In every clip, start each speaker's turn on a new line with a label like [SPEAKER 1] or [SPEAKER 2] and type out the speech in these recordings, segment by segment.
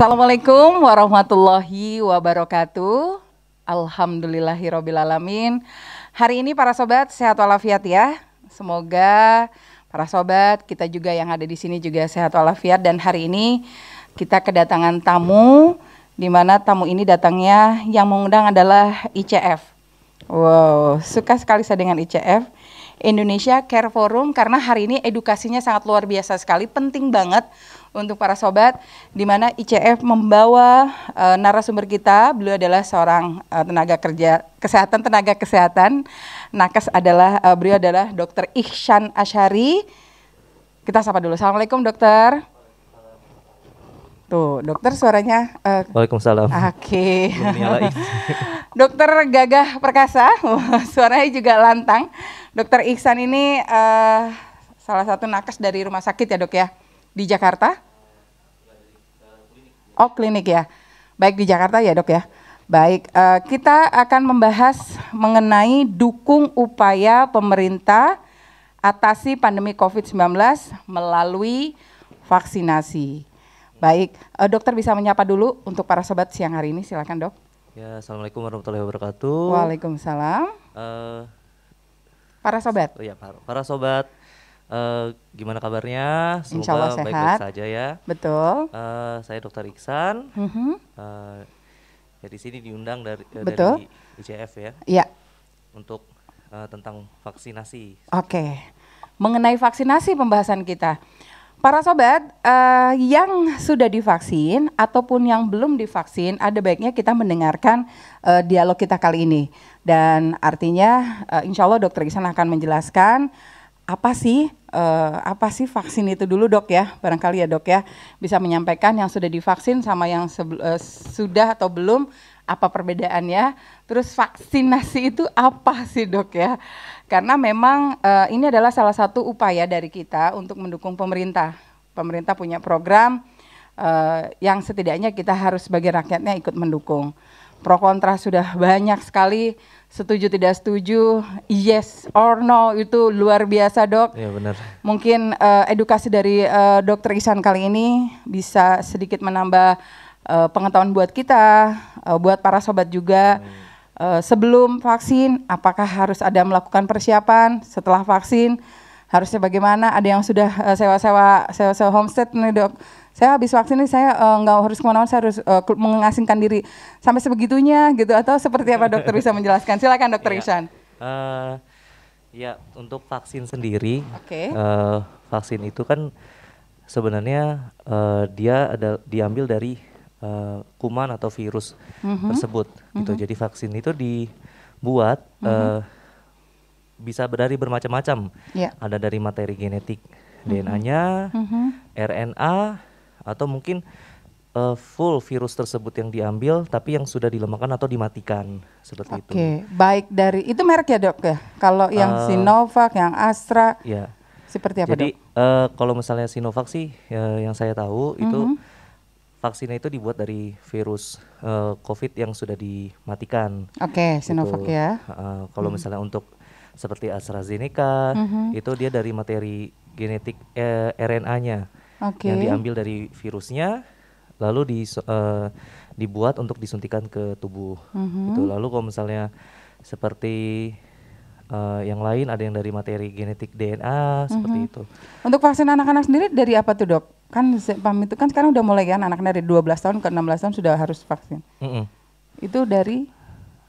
[SPEAKER 1] Assalamualaikum warahmatullahi wabarakatuh. Alhamdulillahirobbilalamin. Hari ini para sobat sehat walafiat ya. Semoga para sobat kita juga yang ada di sini juga sehat walafiat dan hari ini kita kedatangan tamu di mana tamu ini datangnya yang mengundang adalah ICF. Wow, suka sekali saya dengan ICF. Indonesia Care Forum karena hari ini edukasinya sangat luar biasa sekali, penting banget untuk para sobat, di mana ICF membawa uh, narasumber kita. Beliau adalah seorang uh, tenaga kerja kesehatan, tenaga kesehatan. Nakes adalah uh, beliau adalah Dokter Ihsan Ashari. Kita sapa dulu. Assalamualaikum dokter. Tuh, dokter suaranya. Uh, Waalaikumsalam. Oke. Okay. dokter gagah perkasa, suaranya juga lantang. Dokter Ihsan ini uh, salah satu nakes dari rumah sakit ya dok ya di Jakarta? Oh, klinik ya. Baik di Jakarta ya, Dok ya. Baik, uh, kita akan membahas mengenai dukung upaya pemerintah atasi pandemi COVID-19 melalui vaksinasi. Baik, uh, dokter bisa menyapa dulu untuk para sobat siang hari ini, silakan dok.
[SPEAKER 2] Ya, assalamualaikum warahmatullahi wabarakatuh. Waalaikumsalam. Uh, para sobat. Oh ya, para, para sobat Eh, gimana kabarnya? Semoga baik-baik saja ya. Betul. Uh, saya Dokter Iksan. uh-huh. uh, ya sini diundang dari Betul. dari ICF ya. Iya. Untuk uh, tentang vaksinasi.
[SPEAKER 1] Oke. Okay. Mengenai vaksinasi pembahasan kita. Para sobat uh, yang sudah divaksin ataupun yang belum divaksin, ada baiknya kita mendengarkan uh, dialog kita kali ini. Dan artinya, uh, insya Allah Dokter Iksan akan menjelaskan apa sih uh, apa sih vaksin itu dulu dok ya barangkali ya dok ya bisa menyampaikan yang sudah divaksin sama yang uh, sudah atau belum apa perbedaannya terus vaksinasi itu apa sih dok ya karena memang uh, ini adalah salah satu upaya dari kita untuk mendukung pemerintah pemerintah punya program uh, yang setidaknya kita harus sebagai rakyatnya ikut mendukung pro kontra sudah banyak sekali setuju tidak setuju yes or no itu luar biasa dok ya, benar. mungkin uh, edukasi dari uh, dokter Isan kali ini bisa sedikit menambah uh, pengetahuan buat kita uh, buat para sobat juga hmm. uh, sebelum vaksin apakah harus ada melakukan persiapan setelah vaksin harusnya bagaimana ada yang sudah sewa-sewa uh, sewa-sewa homestead nih dok saya habis vaksin ini saya eh, nggak uh, harus kemana-mana, saya harus uh, mengasingkan diri sampai sebegitunya gitu atau seperti apa dokter bisa menjelaskan? Silakan dokter yeah. Ishan.
[SPEAKER 2] Uh, ya untuk vaksin sendiri, okay. uh, vaksin itu kan sebenarnya uh, dia ada diambil dari uh, kuman atau virus mm-hmm. tersebut gitu. Mm-hmm. Jadi vaksin itu dibuat mm-hmm. uh, bisa dari bermacam-macam. Yeah. Ada dari materi genetik mm-hmm. DNA-nya, mm-hmm. RNA, atau mungkin uh, full virus tersebut yang diambil tapi yang sudah dilemahkan atau dimatikan seperti okay. itu.
[SPEAKER 1] Oke, baik dari itu merek ya dok ya. Kalau yang uh, Sinovac, yang Astra, ya. seperti apa Jadi,
[SPEAKER 2] dok? Jadi uh, eh, kalau misalnya Sinovac sih ya, yang saya tahu mm -hmm. itu mhm. vaksinnya itu dibuat dari virus uh, COVID yang sudah dimatikan. Oke, okay, gitu. Sinovac ya. Uh, kalau mm -hmm. misalnya untuk seperti AstraZeneca mm -hmm. itu dia dari materi genetik eh, RNA-nya
[SPEAKER 1] okay. yang diambil
[SPEAKER 2] dari virusnya lalu di, uh, dibuat untuk disuntikan ke tubuh mm-hmm. gitu lalu kalau misalnya seperti uh, yang lain ada yang dari materi genetik DNA mm-hmm. seperti mhm. itu
[SPEAKER 1] untuk vaksin anak-anak sendiri dari apa tuh dok kan pam itu kan sekarang udah mulai kan anak-anak dari 12 tahun ke 16 tahun sudah harus vaksin mm-hmm. itu dari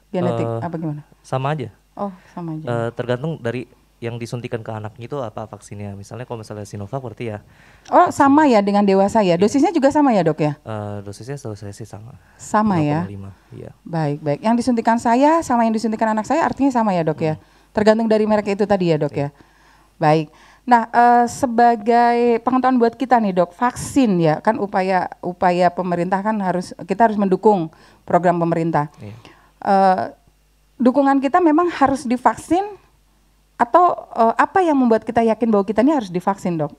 [SPEAKER 1] genetik uh, apa gimana
[SPEAKER 2] sama aja oh sama aja uh, tergantung dari yang disuntikan ke anaknya itu apa vaksinnya? Misalnya kalau misalnya Sinovac berarti ya.
[SPEAKER 1] Oh sama ya dengan dewasa ya. Iya. Dosisnya juga sama ya dok ya?
[SPEAKER 2] Uh, dosisnya selalu saya sih sama. Sama ya. 5, ya.
[SPEAKER 1] Baik baik. Yang disuntikan saya sama yang disuntikan anak saya artinya sama ya dok ya? hmm. ya. Tergantung dari merek itu tadi ya dok ya. Iya. Baik. Nah uh, sebagai pengetahuan buat kita nih dok, vaksin ya kan upaya upaya pemerintah kan harus kita harus mendukung program pemerintah. Ya. Uh, dukungan kita memang harus divaksin atau uh, apa yang membuat kita yakin bahwa kita ini harus divaksin, dok?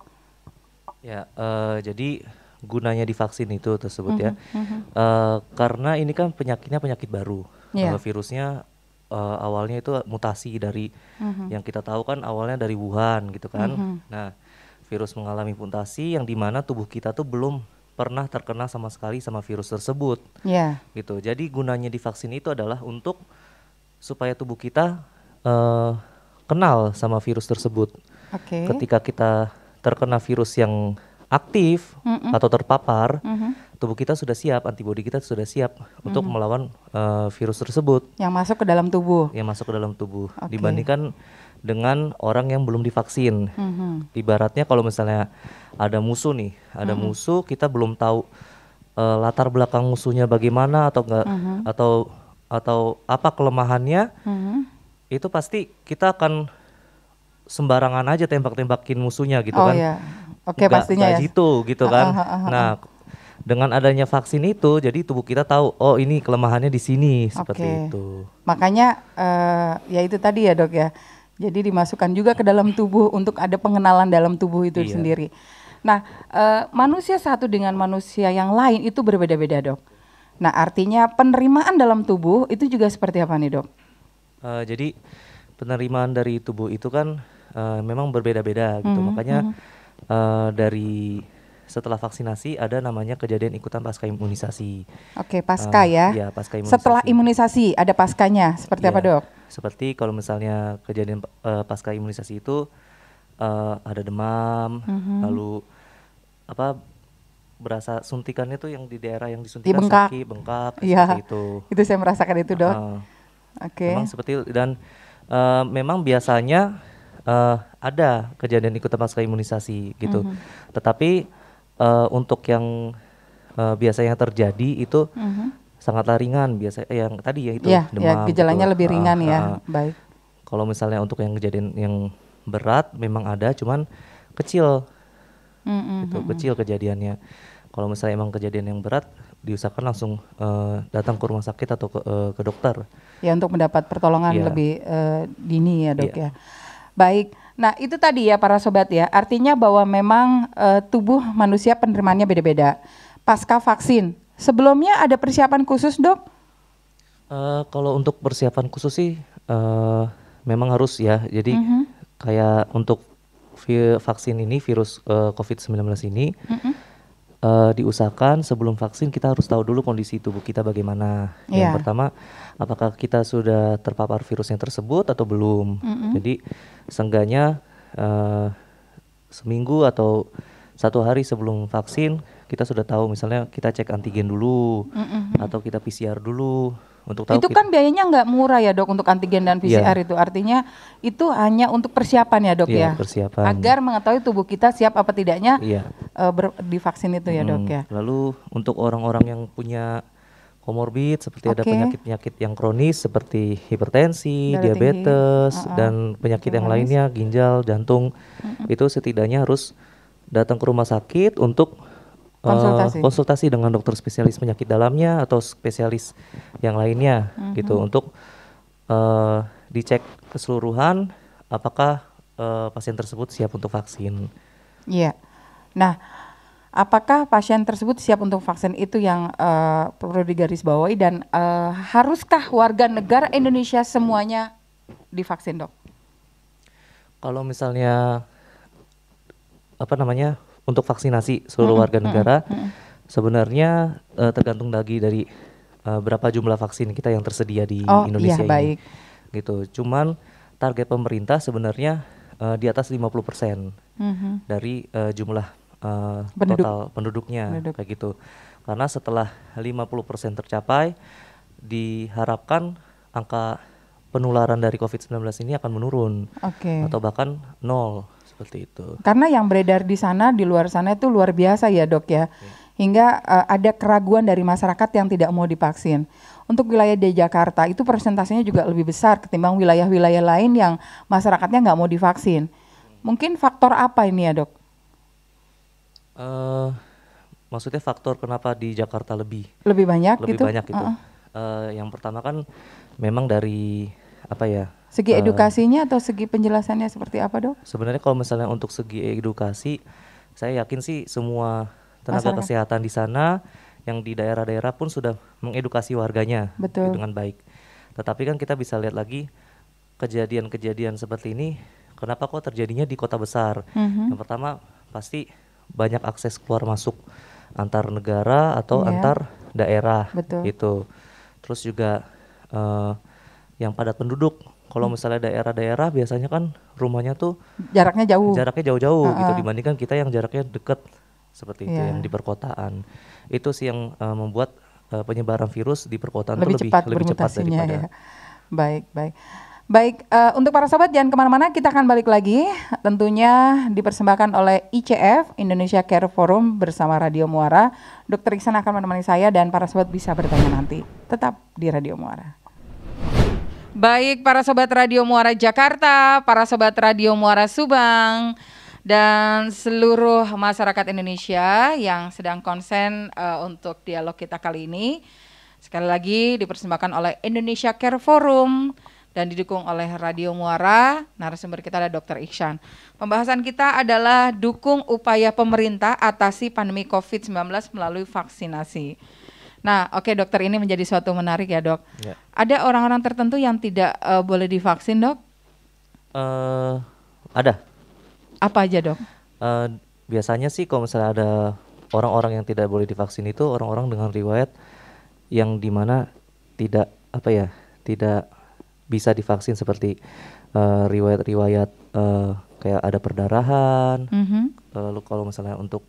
[SPEAKER 2] Ya, uh, jadi gunanya divaksin itu tersebut mm -hmm, ya, mm -hmm. Uh, karena ini kan penyakitnya penyakit baru, yeah. uh, virusnya uh, awalnya itu mutasi dari mm -hmm. yang kita tahu kan awalnya dari Wuhan gitu kan, mm -hmm. nah virus mengalami mutasi yang dimana tubuh kita tuh belum pernah terkena sama sekali sama virus tersebut, yeah. gitu. Jadi gunanya divaksin itu adalah untuk supaya tubuh kita uh, kenal sama virus tersebut. Okay. Ketika kita terkena virus yang aktif mm -mm. atau terpapar, mm -hmm. tubuh kita sudah siap, antibodi kita sudah siap mm -hmm. untuk mm-hmm. melawan uh, virus tersebut. Yang masuk ke dalam tubuh. Yang masuk ke dalam tubuh okay. dibandingkan dengan orang yang belum divaksin. Mm -hmm. Ibaratnya kalau misalnya ada musuh nih, ada mm -hmm. musuh kita belum tahu uh, latar belakang musuhnya bagaimana atau enggak mm -hmm. atau atau apa kelemahannya. Mm -hmm itu pasti kita akan sembarangan aja tembak-tembakin musuhnya gitu oh, kan. Iya. Oke, okay, pastinya gak ya. gitu gitu kan. nah, dengan adanya vaksin itu jadi tubuh kita tahu oh ini kelemahannya di sini seperti itu.
[SPEAKER 1] Makanya uh, ya itu tadi ya, Dok ya. Jadi dimasukkan juga ke dalam tubuh untuk ada pengenalan dalam tubuh itu iya. sendiri. Nah, uh, manusia satu dengan manusia yang lain itu berbeda-beda, Dok. Nah, artinya penerimaan dalam tubuh itu juga seperti apa nih, Dok?
[SPEAKER 2] Uh, jadi penerimaan dari tubuh itu kan uh, memang berbeda-beda gitu. Hmm, Makanya -hmm. uh, dari setelah vaksinasi ada namanya kejadian ikutan pasca imunisasi. Oke, pasca uh, ya. Ya, pasca imunisasi.
[SPEAKER 1] Setelah imunisasi ada paskanya, seperti yeah. apa, iya. Dok?
[SPEAKER 2] Seperti kalau misalnya kejadian uh, pasca imunisasi itu uh, ada demam, hmm lalu apa berasa suntikannya tuh yang di daerah yang disuntikan bengkak, sakit, bengkak, ya, seperti itu. Itu saya merasakan itu, Dok. Uh, Okay. Memang seperti dan uh, memang biasanya uh, ada kejadian ikut pasca imunisasi gitu. Mm -hmm. Tetapi uh, untuk yang uh, biasanya terjadi itu mm -hmm. sangatlah ringan biasa yang tadi ya itu yeah, iya, demam. Yeah, gitu. gejalanya gitu. lebih ringan uh, ya. Uh, Baik. Kalau misalnya untuk yang kejadian yang berat memang ada cuman kecil. Mm -hmm. Itu mhm. kecil kejadiannya. Kalau misalnya emang kejadian yang berat diusahakan langsung uh, datang ke rumah sakit atau ke, uh, ke dokter
[SPEAKER 1] ya untuk mendapat pertolongan yeah. lebih uh, dini ya dok yeah. ya. Baik. Nah itu tadi ya para sobat ya. Artinya bahwa memang uh, tubuh manusia penerimaannya beda-beda. Pasca vaksin sebelumnya ada persiapan khusus dok?
[SPEAKER 2] Uh, kalau untuk persiapan khusus sih uh, memang harus ya. Jadi mm -hmm. kayak untuk vaksin ini virus uh, COVID-19 ini. Mm -hmm uh, diusahakan sebelum vaksin kita harus tahu dulu kondisi tubuh kita bagaimana. Yeah. Yang iya. pertama, apakah kita sudah terpapar virus yang tersebut atau belum. Mm -hmm. Jadi seenggaknya uh, seminggu atau satu hari sebelum vaksin kita sudah tahu misalnya kita cek antigen dulu mm -hmm. atau kita PCR dulu untuk tahu. Itu kan
[SPEAKER 1] biayanya nggak murah ya dok untuk antigen dan iya. PCR yeah. itu. Artinya itu hanya untuk persiapan ya dok yeah, ya.
[SPEAKER 2] Persiapan. Agar
[SPEAKER 1] mengetahui tubuh kita siap apa tidaknya yeah. Iya. uh, ber- divaksin itu ya dok hmm. ya.
[SPEAKER 2] Lalu untuk orang-orang yang punya komorbid seperti okay. ada penyakit-penyakit yang kronis seperti hipertensi, Darah diabetes uh -uh. dan penyakit yang, yang lainnya ginjal, jantung uh -uh. itu setidaknya harus datang ke rumah sakit untuk konsultasi. Eh, konsultasi dengan dokter spesialis penyakit dalamnya atau spesialis yang lainnya mm-hmm. gitu untuk uh, dicek keseluruhan apakah uh, pasien tersebut siap untuk vaksin.
[SPEAKER 1] Iya. Nah, apakah pasien tersebut siap untuk vaksin itu yang uh, perlu digarisbawahi dan uh, haruskah warga negara Indonesia semuanya divaksin, Dok?
[SPEAKER 2] Kalau misalnya apa namanya untuk vaksinasi seluruh warga negara sebenarnya uh, tergantung lagi dari uh, berapa jumlah vaksin kita yang tersedia di oh, iya, Indonesia iya, ini. Baik. Gitu. Cuman target pemerintah sebenarnya uh, di atas 50% puluh persen -hmm. dari uh, jumlah uh, Penduduk. total penduduknya Penduduk. kayak gitu. Karena setelah 50% tercapai diharapkan angka penularan dari COVID-19 ini akan menurun okay. atau bahkan nol seperti itu. Karena yang
[SPEAKER 1] beredar di sana, di luar sana itu luar biasa ya dok ya. Iya. Hingga uh, ada keraguan dari masyarakat yang tidak mau divaksin. Untuk wilayah di Jakarta itu persentasenya juga lebih besar ketimbang wilayah-wilayah lain yang masyarakatnya nggak mau divaksin. Mungkin faktor apa ini ya dok?
[SPEAKER 2] Uh, maksudnya faktor kenapa di Jakarta lebih? Lebih banyak lebih gitu? banyak itu. Uh -uh. Eh, uh, yang pertama kan memang dari apa ya Segi eh,
[SPEAKER 1] edukasinya atau segi penjelasannya seperti apa dok?
[SPEAKER 2] Sebenarnya kalau misalnya untuk segi edukasi, saya yakin sih semua tenaga Masalah. kesehatan di sana yang di daerah-daerah pun sudah mengedukasi warganya Betul. dengan baik. Tetapi kan kita bisa lihat lagi kejadian-kejadian seperti ini, kenapa kok terjadinya di kota besar? Mm-hmm. Yang pertama pasti banyak akses keluar masuk antar negara atau yeah. antar daerah, Betul. gitu. Terus juga uh, yang padat penduduk kalau hmm. misalnya daerah-daerah biasanya kan rumahnya tuh jaraknya jauh. Jaraknya jauh-jauh uh-uh. gitu dibandingkan kita yang jaraknya dekat seperti yeah. itu iya. yang di perkotaan. Itu sih yang uh, membuat uh, penyebaran virus di perkotaan lebih itu cepat lebih, lebih cepat daripada. Ya.
[SPEAKER 1] Baik, baik. Baik, uh, untuk para sahabat jangan kemana-mana, kita akan balik lagi. Tentunya dipersembahkan oleh ICF, Indonesia Care Forum bersama Radio Muara. Dokter Iksan akan menemani saya dan para sahabat bisa bertanya nanti. Tetap di Radio Muara. Baik para sobat Radio Muara Jakarta, para sobat Radio Muara Subang, dan seluruh masyarakat Indonesia yang sedang konsen uh, untuk dialog kita kali ini. Sekali lagi dipersembahkan oleh Indonesia Care Forum dan didukung oleh Radio Muara. Narasumber kita ada Dr. Iksan. Pembahasan kita adalah dukung upaya pemerintah atasi pandemi COVID-19 melalui vaksinasi. Nah, oke okay, dokter ini menjadi suatu menarik ya dok. Ya. Ada orang-orang tertentu yang tidak uh, boleh divaksin dok?
[SPEAKER 2] Uh, ada. Apa aja dok? Uh, biasanya sih kalau misalnya ada orang-orang yang tidak boleh divaksin itu orang-orang dengan riwayat yang dimana tidak apa ya tidak bisa divaksin seperti riwayat-riwayat uh, uh, kayak ada perdarahan. Mm -hmm. Lalu kalau misalnya untuk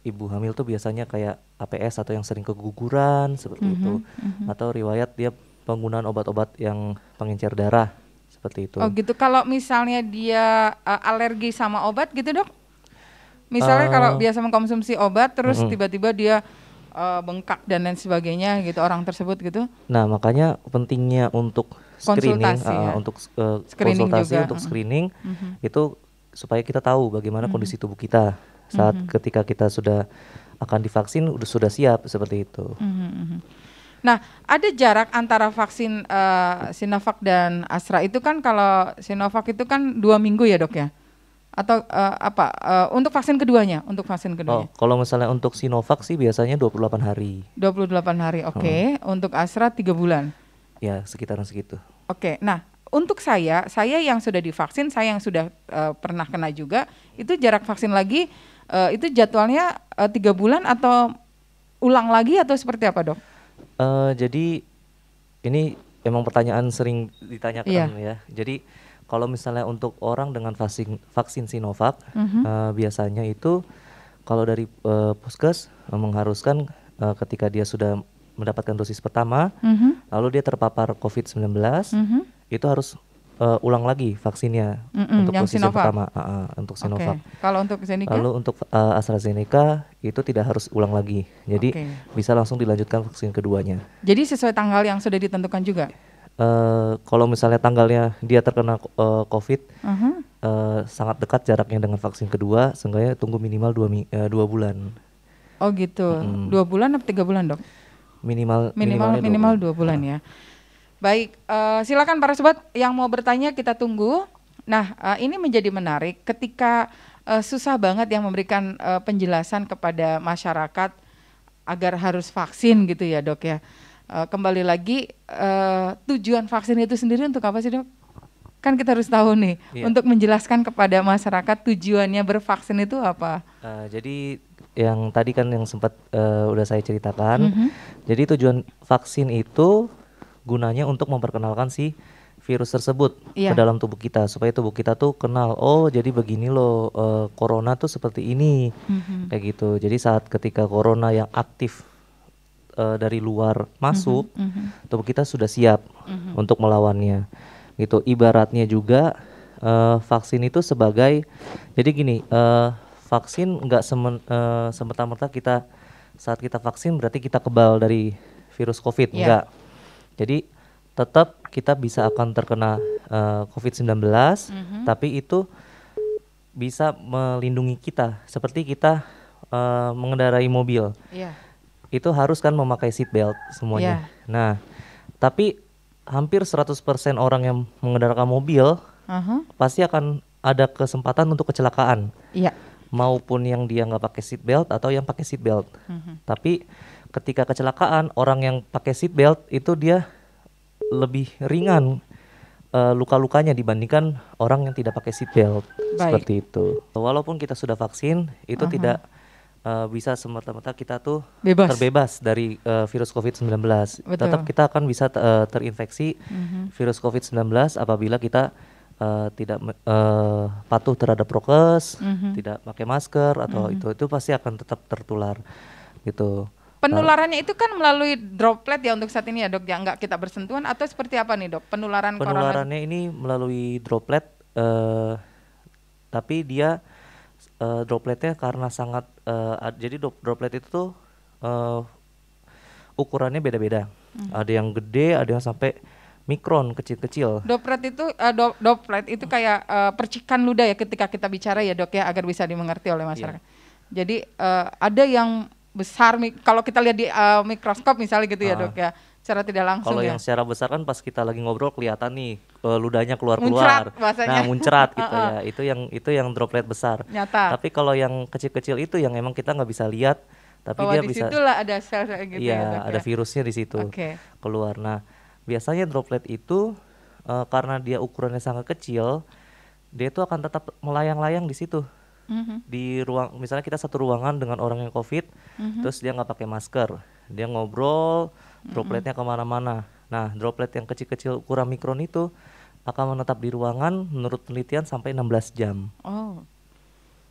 [SPEAKER 2] ibu hamil tuh biasanya kayak APS atau yang sering keguguran seperti mm -hmm, itu mm -hmm. atau riwayat dia penggunaan obat-obat yang pengencer darah seperti itu. Oh gitu.
[SPEAKER 1] Kalau misalnya dia uh, alergi sama obat gitu dok?
[SPEAKER 2] Misalnya uh, kalau biasa
[SPEAKER 1] mengkonsumsi obat terus mhm. tiba-tiba mm -hmm. dia uh, bengkak dan lain sebagainya gitu orang tersebut gitu.
[SPEAKER 2] Nah makanya pentingnya untuk screening, uh, ya? untuk uh, screening konsultasi juga. untuk screening mm -hmm. itu supaya kita tahu bagaimana mm -hmm. kondisi tubuh kita saat mm -hmm. ketika kita sudah akan divaksin sudah siap seperti itu. Mm -hmm.
[SPEAKER 1] Nah, ada jarak antara vaksin uh, Sinovac dan Astra itu kan kalau Sinovac itu kan dua minggu ya dok ya? Atau uh, apa? Uh, untuk vaksin keduanya, untuk vaksin keduanya.
[SPEAKER 2] Oh, kalau misalnya untuk Sinovac sih biasanya 28 hari.
[SPEAKER 1] 28 hari, oke. Okay. Hmm. Untuk Astra tiga bulan.
[SPEAKER 2] Ya, sekitaran segitu.
[SPEAKER 1] Oke, okay. nah untuk saya, saya yang sudah divaksin, saya yang sudah uh, pernah kena juga, itu jarak vaksin lagi uh, itu jadwalnya uh, tiga bulan atau ulang lagi atau seperti apa dok?
[SPEAKER 2] Uh, jadi ini emang pertanyaan sering ditanyakan yeah. ya. Jadi kalau misalnya untuk orang dengan vaksin vaksin Sinovac mm -hmm. uh, biasanya itu kalau dari uh, puskes uh, mengharuskan uh, ketika dia sudah mendapatkan dosis pertama, mm -hmm. lalu dia terpapar COVID-19, mm -hmm. itu harus uh, ulang lagi vaksinnya mm -mm, untuk dosis Sinovac. pertama uh, uh, untuk Sinovac. Okay.
[SPEAKER 1] Kalau untuk Zeneca? Lalu
[SPEAKER 2] untuk uh, AstraZeneca itu tidak harus ulang lagi. Jadi okay. bisa langsung dilanjutkan vaksin keduanya.
[SPEAKER 1] Jadi sesuai tanggal yang sudah ditentukan juga.
[SPEAKER 2] Uh, kalau misalnya tanggalnya dia terkena uh, COVID, uh -huh. uh, sangat dekat jaraknya dengan vaksin kedua, seenggaknya tunggu minimal dua, uh, dua bulan.
[SPEAKER 1] Oh gitu, hmm. dua bulan atau tiga bulan dok?
[SPEAKER 2] Minimal minimal minimal dua
[SPEAKER 1] bulan, dua bulan ya. ya. Baik, uh, silakan para sobat yang mau bertanya kita tunggu. Nah, uh, ini menjadi menarik ketika uh, susah banget yang memberikan uh, penjelasan kepada masyarakat agar harus vaksin gitu ya, Dok ya. Uh, kembali lagi uh, tujuan vaksin itu sendiri untuk apa sih, Dok? Kan kita harus tahu nih iya. untuk menjelaskan kepada masyarakat tujuannya bervaksin itu apa.
[SPEAKER 2] Uh, jadi yang tadi kan yang sempat uh, udah saya ceritakan. Mm -hmm. Jadi tujuan vaksin itu gunanya untuk memperkenalkan si virus tersebut yeah. ke dalam tubuh kita supaya tubuh kita tuh kenal oh jadi begini loh uh, corona tuh seperti ini mm-hmm. kayak gitu jadi saat ketika corona yang aktif uh, dari luar masuk mm-hmm. mm-hmm. tubuh kita sudah siap mm-hmm. untuk melawannya gitu ibaratnya juga uh, vaksin itu sebagai jadi gini uh, vaksin nggak semen, uh, semerta-merta kita saat kita vaksin berarti kita kebal dari virus covid yeah. enggak jadi tetap kita bisa akan terkena uh, COVID-19, mm -hmm. tapi itu bisa melindungi kita seperti kita uh, mengendarai mobil. Yeah. Itu harus kan memakai seat belt semuanya. Yeah. Nah, tapi hampir 100% orang yang mengendarakan mobil uh -huh. pasti akan ada kesempatan untuk kecelakaan. Iya. Maupun yang dia nggak pakai seat belt atau yang pakai seat belt. Mm -hmm. Tapi ketika kecelakaan orang yang pakai seat belt itu dia lebih ringan uh, luka-lukanya dibandingkan orang yang tidak pakai seat belt Baik. seperti itu. Walaupun kita sudah vaksin itu uh-huh. tidak uh, bisa semata-mata kita tuh Bebas. terbebas dari uh, virus COVID-19. Tetap kita akan bisa uh, terinfeksi uh-huh. virus COVID-19 apabila kita Uh, tidak uh, patuh terhadap prokes, mm -hmm. tidak pakai masker atau mm -hmm. itu itu pasti akan tetap tertular gitu. Penularannya
[SPEAKER 1] itu kan melalui droplet ya untuk saat ini ya dok, ya nggak kita bersentuhan atau seperti apa nih dok? Penularan penularannya
[SPEAKER 2] corona... ini melalui droplet, uh, tapi dia uh, dropletnya karena sangat uh, jadi droplet itu tuh uh, ukurannya beda-beda. Hmm. Ada yang gede, ada yang sampai mikron kecil-kecil.
[SPEAKER 1] Droplet itu uh, do, droplet itu kayak uh, percikan ludah ya ketika kita bicara ya dok ya agar bisa dimengerti oleh iya. masyarakat. Yeah. Jadi uh, ada yang besar kalau kita lihat di uh, mikroskop misalnya gitu ya ah. dok ya secara tidak langsung kalau ya? yang
[SPEAKER 2] secara besar kan pas kita lagi ngobrol kelihatan nih eh, ludahnya keluar keluar muncrat, nah muncrat gitu ah, ya ah. itu yang itu yang droplet besar Nyata. tapi kalau yang kecil kecil itu yang emang kita nggak bisa lihat tapi Bahwa oh, dia di bisa
[SPEAKER 1] ada sel gitu iya, ya, dok, ada ya.
[SPEAKER 2] virusnya di situ okay. keluar nah biasanya droplet itu uh, karena dia ukurannya sangat kecil dia itu akan tetap melayang-layang di situ hmm di ruang misalnya kita satu ruangan dengan orang yang covid mm-hmm. terus dia nggak pakai masker dia ngobrol mm-hmm. dropletnya kemana-mana nah droplet yang kecil-kecil ukuran mikron itu akan menetap di ruangan menurut penelitian sampai 16 jam
[SPEAKER 1] oh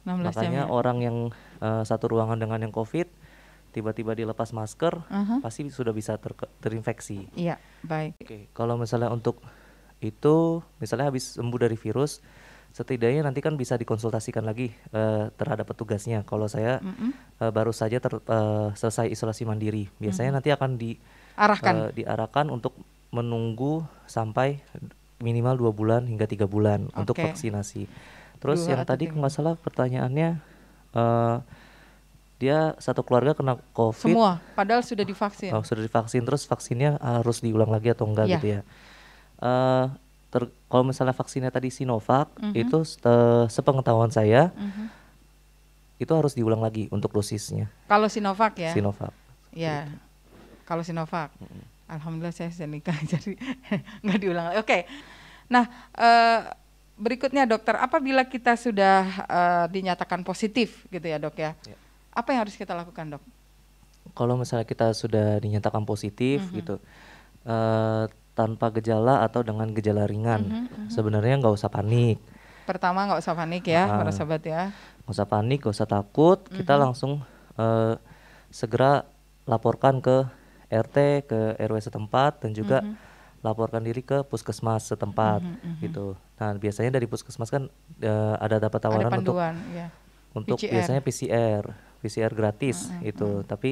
[SPEAKER 1] 16 makanya jam, ya?
[SPEAKER 2] orang yang uh, satu ruangan dengan yang covid tiba-tiba dilepas masker uh-huh. pasti sudah bisa ter- terinfeksi
[SPEAKER 1] iya baik oke
[SPEAKER 2] kalau misalnya untuk itu misalnya habis sembuh dari virus setidaknya nanti kan bisa dikonsultasikan lagi uh, terhadap petugasnya. Kalau saya mm -hmm. uh, baru saja ter, uh, selesai isolasi mandiri, biasanya mm -hmm. nanti akan di uh, diarahkan untuk menunggu sampai minimal dua bulan hingga tiga bulan okay. untuk vaksinasi. Terus dua yang tadi nggak salah pertanyaannya uh, dia satu keluarga kena COVID. Semua,
[SPEAKER 1] padahal sudah divaksin. Oh,
[SPEAKER 2] sudah divaksin, terus vaksinnya harus diulang lagi atau enggak yeah. gitu ya? Uh, ter, kalau misalnya vaksinnya tadi Sinovac mm -hmm. itu se eh, sepengetahuan saya mm -hmm. itu harus diulang lagi untuk dosisnya. Kalau Sinovac ya. Sinovac.
[SPEAKER 1] Ya. Gitu. Kalau Sinovac. -hmm. Alhamdulillah saya sudah nikah jadi nggak diulang. Oke. Okay. Nah, e berikutnya dokter, apabila kita sudah e dinyatakan positif gitu ya, Dok ya. Yeah. Apa yang harus kita lakukan, Dok?
[SPEAKER 2] Kalau misalnya kita sudah dinyatakan positif mm -hmm. gitu. Uh, tanpa gejala atau dengan gejala ringan. Mm -hmm, Sebenarnya nggak usah panik.
[SPEAKER 1] Pertama nggak usah panik ya, nah, para sahabat ya.
[SPEAKER 2] Nggak usah panik, nggak usah takut. Mm -hmm. Kita mhm. langsung uh, segera laporkan ke RT, ke RW setempat, dan juga mm -hmm. laporkan diri ke puskesmas setempat mm -hmm, gitu. Nah biasanya dari puskesmas kan uh, ada dapat tawaran ada panduan, iya. untuk ya. untuk PCR. biasanya PCR, PCR gratis mm -hmm, itu. Mm -hmm. Tapi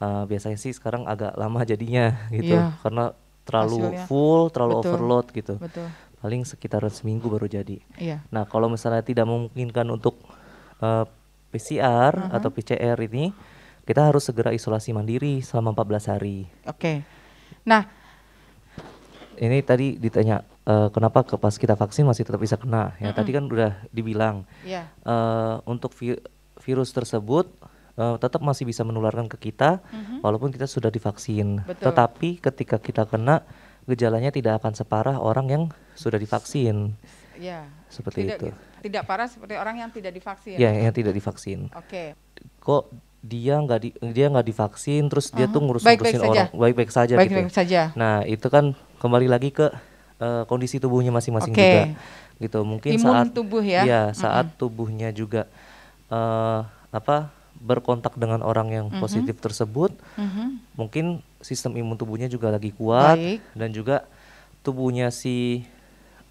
[SPEAKER 2] uh, biasanya sih sekarang agak lama jadinya gitu, yeah. karena terlalu hasilnya. full, terlalu Betul. overload gitu. Betul. Paling sekitar seminggu baru jadi. Iya. Nah, kalau misalnya tidak memungkinkan untuk uh, eh, PCR uh -huh. atau PCR ini, kita harus segera isolasi mandiri selama 14 hari. Oke. Okay. Nah, ini tadi ditanya uh, kenapa ke pas kita vaksin masih tetap bisa kena. Ya, mm -hmm. tadi kan udah dibilang. Yeah. Iya. Uh, untuk vi virus tersebut uh, tetap masih bisa menularkan ke kita mm-hmm. walaupun kita sudah divaksin. Betul. Tetapi ketika kita kena gejalanya tidak akan separah orang yang sudah divaksin. Ya. Seperti tidak, itu.
[SPEAKER 1] Tidak parah seperti orang yang tidak divaksin. Ya, yang tidak divaksin. Oke.
[SPEAKER 2] Okay. Kok dia nggak di, dia nggak divaksin terus uh -huh. dia mhm. tuh ngurus ngurusin baik orang baik-baik saja baik -baik gitu. Ya. saja. Nah, itu kan kembali lagi ke uh, kondisi tubuhnya masing-masing okay. juga. Gitu. Mungkin Imun saat tubuh ya. Iya, saat uh mhm. -huh. tubuhnya juga uh, apa berkontak dengan orang yang mhm. positif mm-hmm. tersebut, mm-hmm. mungkin sistem imun tubuhnya juga lagi kuat Baik. dan juga tubuhnya si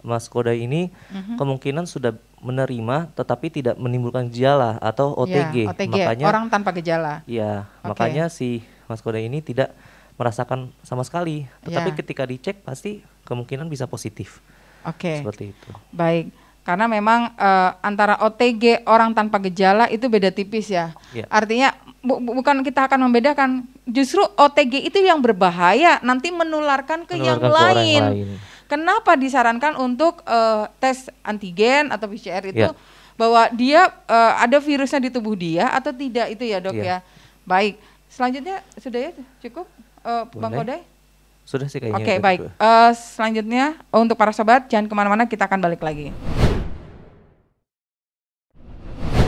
[SPEAKER 2] Mas Kodai ini mm-hmm. kemungkinan sudah menerima tetapi tidak menimbulkan gejala atau OTG. Ya, OTG makanya orang tanpa gejala. Iya, okay. makanya si Mas Kodai ini tidak merasakan sama sekali, ya. tetapi ya. ketika dicek pasti kemungkinan bisa positif. Oke. Okay. Seperti itu.
[SPEAKER 1] Baik. Karena memang uh, antara OTG orang tanpa gejala itu beda tipis ya. Yeah. Artinya bu bukan kita akan membedakan. Justru OTG itu yang berbahaya nanti menularkan ke menularkan yang ke lain. lain. Kenapa disarankan untuk uh, tes antigen atau PCR itu yeah. bahwa dia uh, ada virusnya di tubuh dia atau tidak itu ya dok yeah. ya. Baik. Selanjutnya sudah ya cukup uh, Bang Kodai.
[SPEAKER 2] Sudah sih kayaknya. Oke, okay, baik.
[SPEAKER 1] Uh, selanjutnya untuk para sobat jangan kemana-mana, kita akan balik lagi.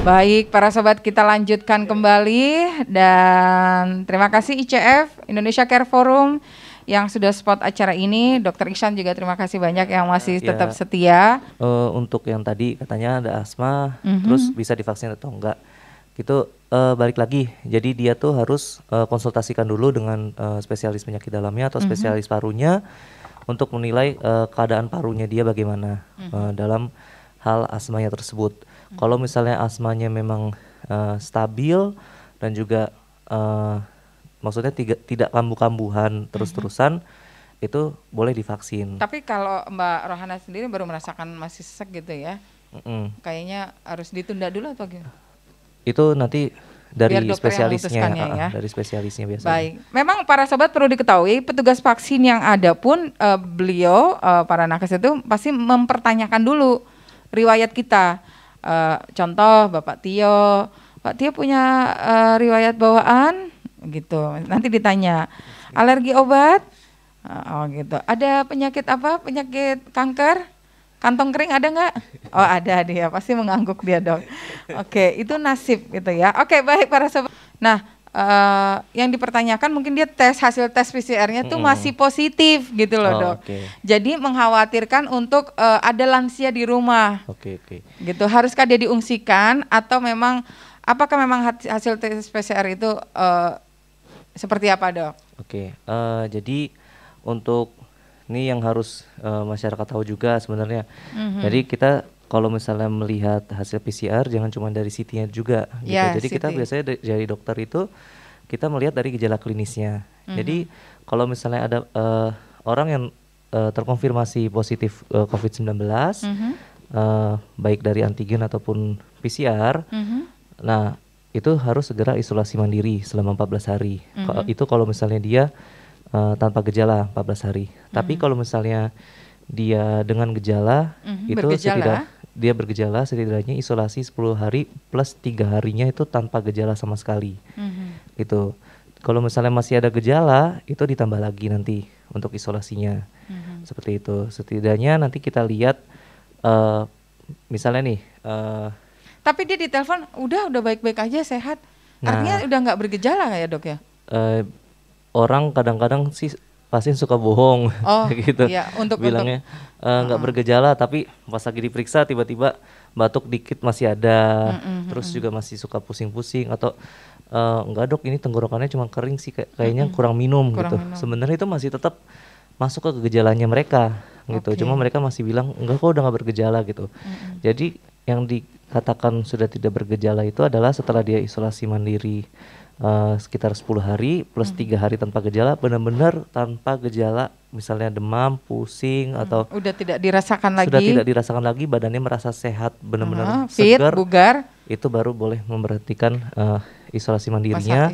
[SPEAKER 1] Baik, para sobat kita lanjutkan kembali dan terima kasih ICF Indonesia Care Forum yang sudah spot acara ini. Dokter Iksan juga terima kasih banyak yang masih ya, tetap setia.
[SPEAKER 2] Uh, untuk yang tadi katanya ada asma, mm-hmm. terus bisa divaksin atau enggak? Gitu uh, balik lagi. Jadi dia tuh harus uh, konsultasikan dulu dengan uh, spesialis penyakit dalamnya atau mhm. spesialis mm-hmm. parunya untuk menilai uh, keadaan parunya dia bagaimana mm-hmm. uh, dalam hal asmanya tersebut Hmm. Kalau misalnya asmanya memang uh, stabil dan juga uh, maksudnya tiga, tidak kambuh-kambuhan hmm. terus-terusan hmm. itu boleh divaksin.
[SPEAKER 1] Tapi kalau Mbak Rohana sendiri baru merasakan masih sesek gitu ya. Mm Kayaknya harus ditunda dulu atau gimana?
[SPEAKER 2] Itu nanti dari spesialisnya uh, ya. dari spesialisnya biasanya. Baik.
[SPEAKER 1] Memang para sobat perlu diketahui petugas vaksin yang ada pun uh, beliau uh, para nakes itu pasti mempertanyakan dulu riwayat kita uh, contoh Bapak Tio, Pak Tio punya uh, riwayat bawaan gitu. Nanti ditanya alergi obat, eh, oh gitu. Ada penyakit apa? Penyakit kanker? Kantong kering ada nggak? Oh ada dia, pasti mengangguk dia dong. Oke, itu nasib gitu ya. Oke baik para sobat. Nah uh, yang dipertanyakan mungkin dia tes hasil tes PCR-nya tuh mm -hmm. masih positif gitu loh, oh, Dok. Okay. Jadi mengkhawatirkan untuk uh, ada lansia di rumah.
[SPEAKER 2] Oke, okay, oke. Okay.
[SPEAKER 1] Gitu. Haruskah dia diungsikan atau memang apakah memang hasil tes PCR itu uh, seperti apa, Dok?
[SPEAKER 2] Oke. Okay. Uh, jadi untuk ini yang harus uh, masyarakat tahu juga sebenarnya. Mm -hmm. Jadi kita kalau misalnya melihat hasil PCR jangan cuma dari CT-nya juga gitu. Yeah, Jadi CT. kita biasanya dari dokter itu kita melihat dari gejala klinisnya. Mm-hmm. Jadi kalau misalnya ada uh, orang yang uh, terkonfirmasi positif uh, eh, COVID-19 mm-hmm. uh, baik dari antigen ataupun PCR. Mm-hmm. Nah, itu harus segera isolasi mandiri selama 14 hari. Mm-hmm. Itu kalau misalnya dia uh, tanpa gejala 14 hari. Mm-hmm. Tapi mhm. kalau misalnya dia dengan gejala mm-hmm. itu Bergejala. tidak dia bergejala setidaknya isolasi 10 hari plus tiga harinya itu tanpa gejala sama sekali mm-hmm. gitu kalau misalnya masih ada gejala itu ditambah lagi nanti untuk isolasinya mm-hmm. seperti itu setidaknya nanti kita lihat uh, misalnya nih uh,
[SPEAKER 1] tapi dia ditelepon udah udah baik-baik aja sehat nah, artinya udah nggak bergejala kayak ya, dok ya
[SPEAKER 2] uh, orang kadang-kadang sih pasien suka bohong oh, gitu iya, untuk, bilangnya eh, nggak untuk. uh ah. bergejala tapi pas lagi diperiksa tiba-tiba batuk dikit masih ada mm -hmm, terus juga masih suka pusing-pusing atau uh, eh, enggak dok ini tenggorokannya cuma kering sih kayaknya mm -hmm. kurang minum kurang gitu sebenarnya itu masih tetap masuk ke gejalanya mereka gitu okay. cuma mereka masih bilang enggak kok udah nggak bergejala gitu mm -hmm. jadi yang dikatakan sudah tidak bergejala itu adalah setelah dia isolasi mandiri Eh, sekitar 10 hari plus hmm. tiga hari tanpa gejala benar-benar tanpa gejala misalnya demam pusing hmm, atau
[SPEAKER 1] udah tidak dirasakan lagi sudah tidak
[SPEAKER 2] dirasakan lagi badannya merasa sehat benar-benar uh fit segar, bugar itu baru boleh memberhentikan uh, eh, isolasi mandirinya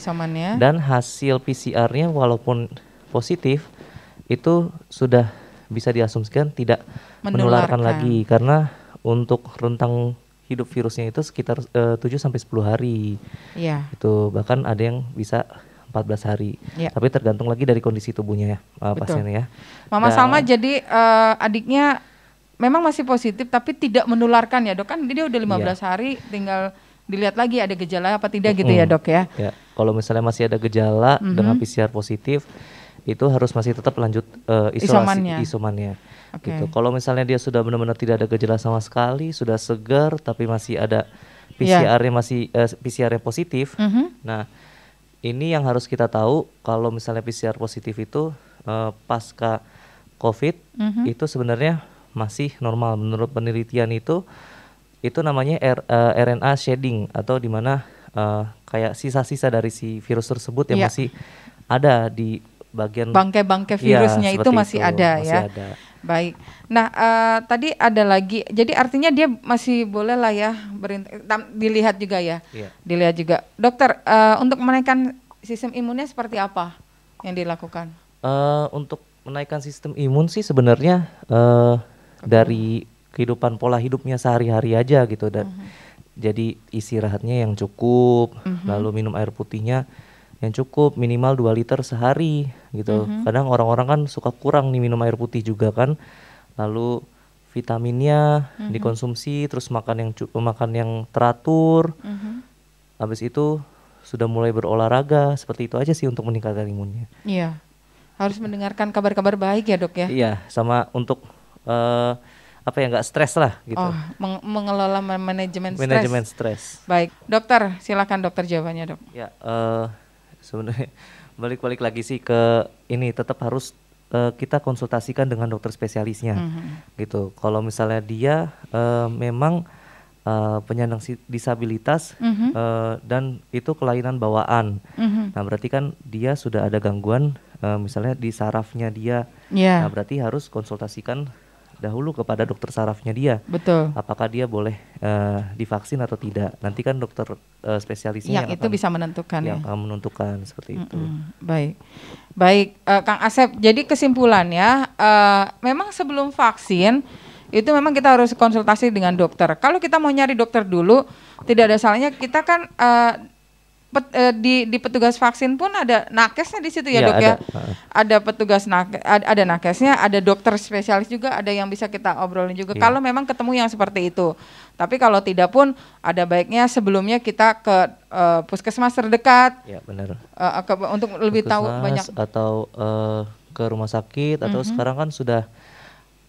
[SPEAKER 2] dan hasil PCR-nya walaupun positif itu sudah bisa diasumsikan tidak menularkan lagi karena untuk rentang hidup virusnya itu sekitar eh, uh, 7 sampai 10 hari. Iya. Itu bahkan ada yang bisa 14 hari. Yeah. Tapi tergantung lagi dari kondisi tubuhnya ya eh, uh, pasien ya. Mama Dan, Salma
[SPEAKER 1] jadi uh, adiknya memang masih positif tapi tidak menularkan ya dok kan dia udah 15 iya. yeah. hari tinggal dilihat lagi ada gejala apa tidak mm gitu ya dok ya.
[SPEAKER 2] ya. Kalau misalnya masih ada gejala mm -hmm. dengan PCR positif itu harus masih tetap lanjut uh, isolasi isomannya. isomannya. Okay. Gitu. Kalau misalnya dia sudah benar-benar tidak ada gejala sama sekali, sudah segar tapi masih ada PCR-nya yeah. masih eh, PCR-nya positif. Mm -hmm. Nah, ini yang harus kita tahu kalau misalnya PCR positif itu uh, pasca COVID mm -hmm. itu sebenarnya masih normal menurut penelitian itu itu namanya R, uh, eh, RNA shedding atau di mana uh, kayak sisa-sisa dari si virus tersebut yang yeah. masih ada di bagian bangke-bangke iya, virusnya ya, itu masih itu, ada ya. masih ya. Ada.
[SPEAKER 1] Baik. Nah, uh, tadi ada lagi. Jadi artinya dia masih boleh lah ya dilihat juga ya. Yeah. Dilihat juga. Dokter, uh, untuk menaikkan sistem imunnya seperti apa yang dilakukan?
[SPEAKER 2] Uh, untuk menaikkan sistem imun sih sebenarnya uh, dari kehidupan pola hidupnya sehari-hari aja gitu dan uh mhm. -huh. jadi istirahatnya yang cukup, uh mhm. -huh. lalu minum air putihnya yang cukup minimal 2 liter sehari gitu. Mm -hmm. Kadang orang-orang kan suka kurang nih minum air putih juga kan. Lalu vitaminnya mm -hmm. dikonsumsi, terus makan yang makan yang teratur. Mm -hmm. Habis itu sudah mulai berolahraga, seperti itu aja sih untuk meningkatkan imunnya.
[SPEAKER 1] Iya. Harus mendengarkan kabar-kabar baik ya, Dok ya.
[SPEAKER 2] Iya, sama untuk uh, apa ya nggak stres lah gitu. Oh,
[SPEAKER 1] meng mengelola manajemen stres. Manajemen stres. Baik, dokter, silakan dokter jawabannya dok.
[SPEAKER 2] Ya, uh, sebenarnya balik-balik lagi sih ke ini tetap harus uh, kita konsultasikan dengan dokter spesialisnya mm -hmm. gitu. Kalau misalnya dia uh, memang uh, penyandang disabilitas mm -hmm. uh, dan itu kelainan bawaan. Mm -hmm. Nah, berarti kan dia sudah ada gangguan uh, misalnya di sarafnya dia. Yeah. Nah, berarti harus konsultasikan dahulu kepada dokter sarafnya dia. Betul. Apakah dia boleh uh, divaksin atau tidak? Nanti kan dokter uh, spesialisnya yang, yang itu akan, bisa menentukan yang ya. menentukan seperti mm -mm. itu.
[SPEAKER 1] Baik, baik, uh, Kang Asep. Jadi kesimpulannya, uh, memang sebelum vaksin itu memang kita harus konsultasi dengan dokter. Kalau kita mau nyari dokter dulu, tidak ada salahnya kita kan uh, pet, uh, di di petugas vaksin pun ada nakesnya di situ ya, ya dok ada. ya. Ada petugas nakes, ada, nakesnya, ada dokter spesialis juga, ada yang bisa kita obrolin juga. Ya. Kalau memang ketemu yang seperti itu, tapi kalau tidak pun ada baiknya sebelumnya kita ke uh, puskesmas terdekat. Ya benar. Uh, ke, untuk lebih tahu banyak
[SPEAKER 2] atau uh, ke rumah sakit atau mm -hmm. sekarang kan sudah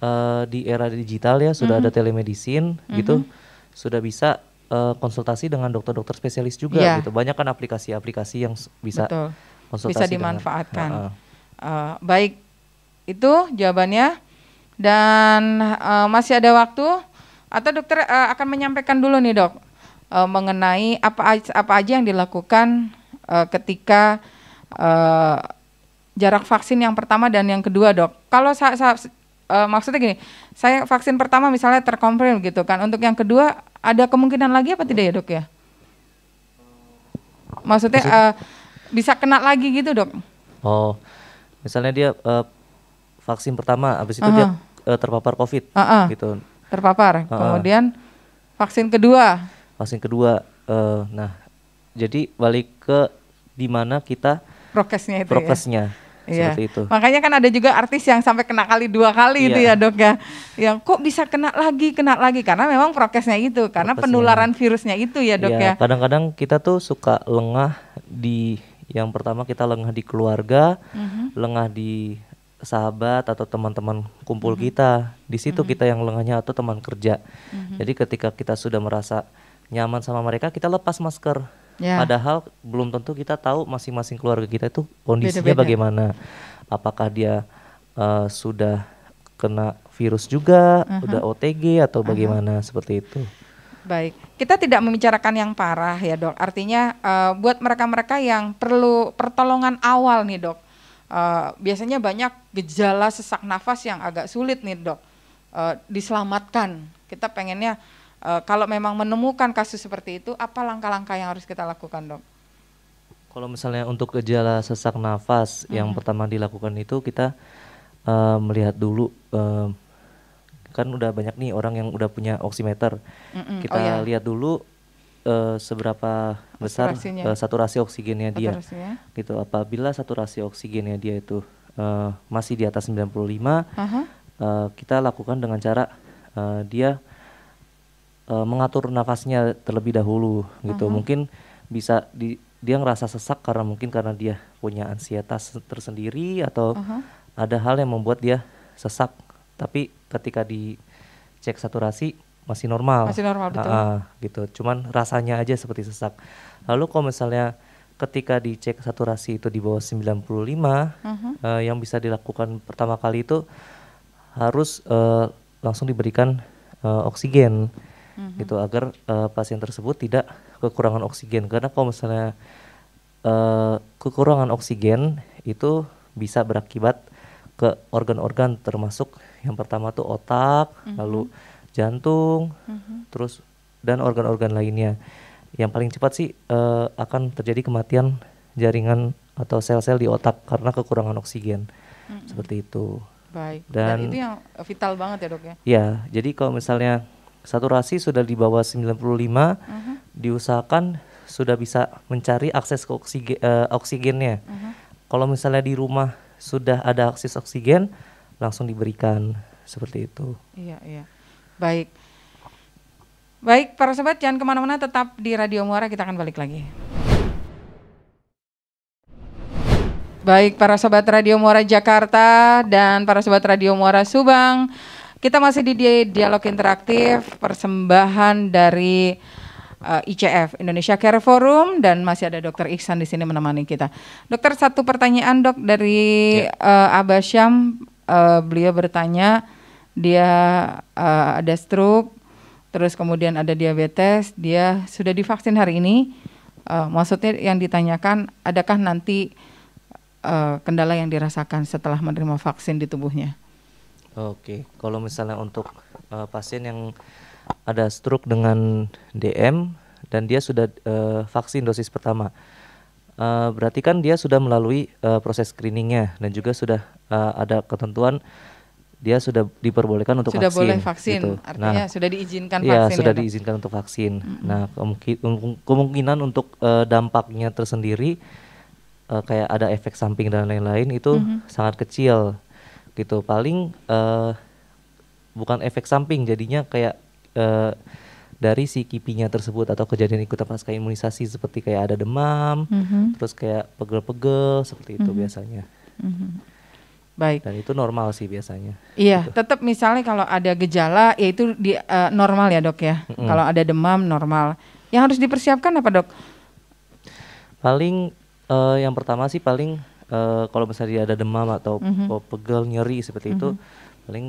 [SPEAKER 2] uh, di era digital ya sudah mm -hmm. ada telemedicine mm -hmm. gitu mm-hmm. sudah bisa uh, konsultasi dengan dokter-dokter spesialis juga yeah. gitu. Banyak kan aplikasi-aplikasi yang bisa Betul. konsultasi bisa dimanfaatkan. Dengan, uh,
[SPEAKER 1] uh, eh, baik, itu jawabannya. Dan uh, masih ada waktu atau dokter uh, akan menyampaikan dulu nih dok uh, mengenai apa apa aja yang dilakukan uh, ketika uh, jarak vaksin yang pertama dan yang kedua dok. Kalau saya, saya uh, maksudnya gini, saya vaksin pertama misalnya terkonfirm gitu kan. Untuk yang kedua ada kemungkinan lagi apa tidak ya dok ya? Maksudnya Maksud, uh, bisa kena lagi gitu dok?
[SPEAKER 2] Oh, misalnya dia uh, vaksin pertama, habis itu uh -huh. dia uh, terpapar COVID, uh -huh. gitu. Terpapar. Uh -huh. Kemudian
[SPEAKER 1] vaksin kedua.
[SPEAKER 2] Vaksin kedua. Uh, nah, jadi balik ke di mana kita prokesnya itu ya? prokesnya. Ya? Iya. Seperti itu.
[SPEAKER 1] Makanya kan ada juga artis yang sampai kena kali dua kali iya. itu ya dok ya. Yang kok bisa kena lagi, kena lagi karena memang prokesnya itu, karena Prokesnya. penularan virusnya itu ya dok iya. ya.
[SPEAKER 2] Kadang-kadang kita tuh suka lengah di yang pertama kita lengah di keluarga, mm -hmm. lengah di sahabat atau teman-teman kumpul mm -hmm. kita. Di situ mm -hmm. kita yang lengahnya atau teman kerja. Mm -hmm. Jadi ketika kita sudah merasa nyaman sama mereka, kita lepas masker Yeah. Padahal belum tentu kita tahu masing-masing keluarga kita itu kondisinya Beda -beda. bagaimana. Apakah dia uh, sudah kena virus juga, uh -huh. udah OTG atau bagaimana uh -huh. seperti itu.
[SPEAKER 1] Baik, kita tidak membicarakan yang parah ya dok. Artinya uh, buat mereka-mereka yang perlu pertolongan awal nih dok. Uh, biasanya banyak gejala sesak nafas yang agak sulit nih dok. Uh, diselamatkan. Kita pengennya Eh, kalau memang menemukan kasus seperti itu, apa langkah-langkah yang harus kita lakukan, dok?
[SPEAKER 2] Kalau misalnya untuk gejala sesak nafas, hmm. yang pertama dilakukan itu kita uh, melihat dulu. Uh, kan udah banyak nih orang yang udah punya oximeter. Mm-mm. Kita oh, iya. lihat dulu uh, seberapa besar uh, saturasi oksigennya dia. Gitu. Apabila saturasi oksigennya dia itu uh, masih di atas 95, uh-huh. uh, kita lakukan dengan cara uh, dia uh, mengatur nafasnya terlebih dahulu gitu. Uh -huh. Mungkin bisa di dia ngerasa sesak karena mungkin karena dia punya ansietas tersendiri atau uh -huh. ada hal yang membuat dia sesak. Tapi ketika dicek saturasi masih normal. Masih normal betul. Uh, uh, gitu. Cuman rasanya aja seperti sesak. Lalu kalau misalnya ketika dicek saturasi itu di bawah 95 uh -huh. uh, yang bisa dilakukan pertama kali itu harus uh, langsung diberikan uh, oksigen hmm gitu agar uh, pasien tersebut tidak kekurangan oksigen karena kalau misalnya uh, kekurangan oksigen itu bisa berakibat ke organ-organ termasuk yang pertama tuh otak mm-hmm. lalu jantung mm-hmm. terus dan organ-organ lainnya yang paling cepat sih uh, akan terjadi kematian jaringan atau sel-sel di otak karena kekurangan oksigen mm-hmm. seperti itu. Baik. Dan, dan itu
[SPEAKER 1] yang vital banget ya dok ya.
[SPEAKER 2] Ya, jadi kalau misalnya saturasi sudah di bawah 95 uh -huh. diusahakan sudah bisa mencari akses ke oksigen, uh, eh, oksigennya. Uh mhm. -huh. Kalau misalnya di rumah sudah ada akses oksigen langsung diberikan seperti itu.
[SPEAKER 1] Iya iya. Baik. Baik para sobat jangan kemana-mana tetap di Radio Muara kita akan balik lagi. Baik para sobat Radio Muara Jakarta dan para sobat Radio Muara Subang. Kita masih di dialog interaktif persembahan dari uh, eh, ICF Indonesia Care Forum dan masih ada Dokter Iksan di sini menemani kita. Dokter satu pertanyaan dok dari ya. uh, eh, Abasyam uh, eh, beliau bertanya dia uh, ada stroke terus kemudian ada diabetes dia sudah divaksin hari ini uh, maksudnya yang ditanyakan adakah nanti uh, kendala yang dirasakan setelah menerima vaksin di tubuhnya?
[SPEAKER 2] Oke, kalau misalnya untuk uh, pasien yang ada stroke dengan DM dan dia sudah uh, vaksin dosis pertama, uh, berarti kan dia sudah melalui uh, proses screeningnya dan juga sudah uh, ada ketentuan dia sudah diperbolehkan untuk sudah vaksin. Sudah boleh vaksin, gitu. artinya nah, sudah diizinkan iya, vaksin. Iya, sudah ya, diizinkan dok? untuk vaksin. -hmm. Nah, kemungkinan untuk uh, dampaknya tersendiri uh, kayak ada efek samping dan lain-lain itu -hmm. sangat kecil gitu paling uh, bukan efek samping jadinya kayak uh, dari si kipinya tersebut atau kejadian ikutan pasca imunisasi seperti kayak ada demam, mm-hmm. terus kayak pegel-pegel seperti itu mm-hmm. biasanya. Mm-hmm. Baik. Dan itu normal sih biasanya.
[SPEAKER 1] Iya, gitu. tetap misalnya kalau ada gejala ya itu di uh, normal ya, Dok ya. Mm-hmm. Kalau ada demam normal. Yang harus dipersiapkan apa, Dok?
[SPEAKER 2] Paling uh, yang pertama sih paling uh, kalau misalnya ada demam atau mm-hmm. pegel nyeri seperti mm-hmm. itu mhm. paling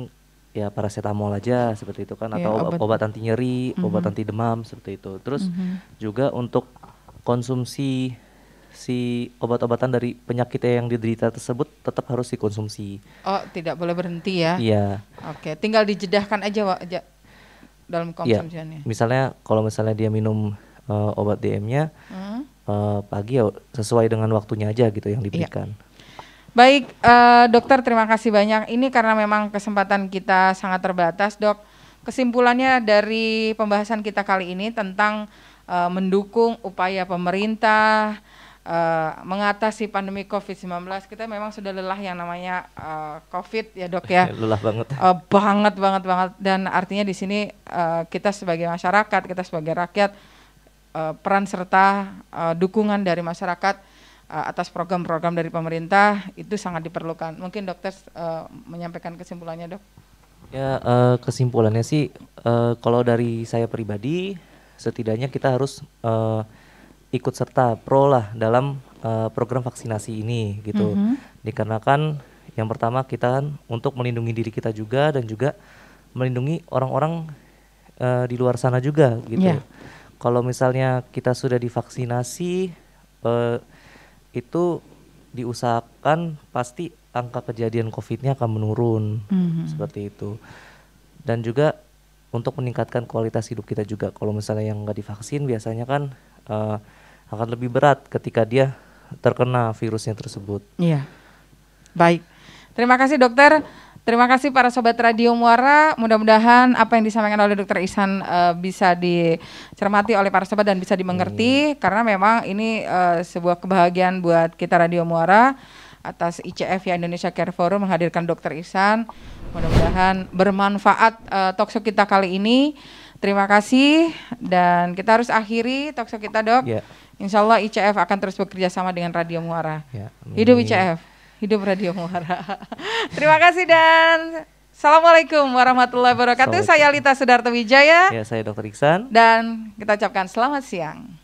[SPEAKER 2] ya paracetamol aja seperti itu kan iya, atau yeah, obat. obat anti nyeri mm-hmm. obat anti demam seperti itu terus mm-hmm. juga untuk konsumsi si obat-obatan dari penyakit yang diderita tersebut tetap harus dikonsumsi.
[SPEAKER 1] Oh, tidak boleh berhenti ya? Iya. Oke, okay. tinggal dijedahkan aja, Wak, dalam iya. konsumsiannya. Ya,
[SPEAKER 2] misalnya kalau misalnya dia minum uh, obat DM-nya hmm. uh, pagi ya sesuai dengan waktunya aja gitu yang iya. diberikan. Ya.
[SPEAKER 1] Baik, uh, dokter terima kasih banyak. Ini karena memang kesempatan kita sangat terbatas, dok. Kesimpulannya dari pembahasan kita kali ini tentang uh, mendukung upaya pemerintah uh, mengatasi pandemi COVID-19. Kita memang sudah lelah yang namanya uh, COVID ya, dok ya. Lelah banget. Uh, banget, banget, banget. Dan artinya di sini uh, kita sebagai masyarakat, kita sebagai rakyat Eh, peran serta uh, dukungan dari masyarakat uh, atas program-program dari pemerintah itu sangat diperlukan. Mungkin dokter uh, menyampaikan kesimpulannya, dok.
[SPEAKER 2] Ya, uh, kesimpulannya sih uh, kalau dari saya pribadi setidaknya kita harus uh, ikut serta pro lah dalam uh, program vaksinasi ini gitu. Mm -hmm. Dikarenakan yang pertama kita kan untuk melindungi diri kita juga dan juga melindungi orang-orang uh, di luar sana juga gitu. Yeah kalau misalnya kita sudah divaksinasi eh, itu diusahakan pasti angka kejadian COVID-nya akan menurun mm-hmm. seperti itu. Dan juga untuk meningkatkan kualitas hidup kita juga. Kalau misalnya yang nggak divaksin biasanya kan eh, akan lebih berat ketika dia terkena virusnya tersebut. Iya. Baik.
[SPEAKER 1] Terima kasih dokter. Terima kasih para sobat Radio Muara. Mudah-mudahan apa yang disampaikan oleh Dokter Isan uh, eh, bisa dicermati oleh para sobat dan bisa dimengerti hmm. karena memang ini uh, sebuah kebahagiaan buat kita Radio Muara atas ICF ya Indonesia Care Forum menghadirkan Dokter Isan. Mudah-mudahan bermanfaat uh, eh, talkshow kita kali ini. Terima kasih dan kita harus akhiri talkshow kita, Dok. Yeah. Insya Allah ICF akan terus bekerja sama dengan Radio Muara. Yeah. Hidup ICF hidup Radio Muara. Terima kasih dan Assalamualaikum warahmatullahi wabarakatuh. Saya Lita Sudarto Wijaya. Ya,
[SPEAKER 2] saya Dr. Iksan.
[SPEAKER 1] Dan kita ucapkan selamat siang.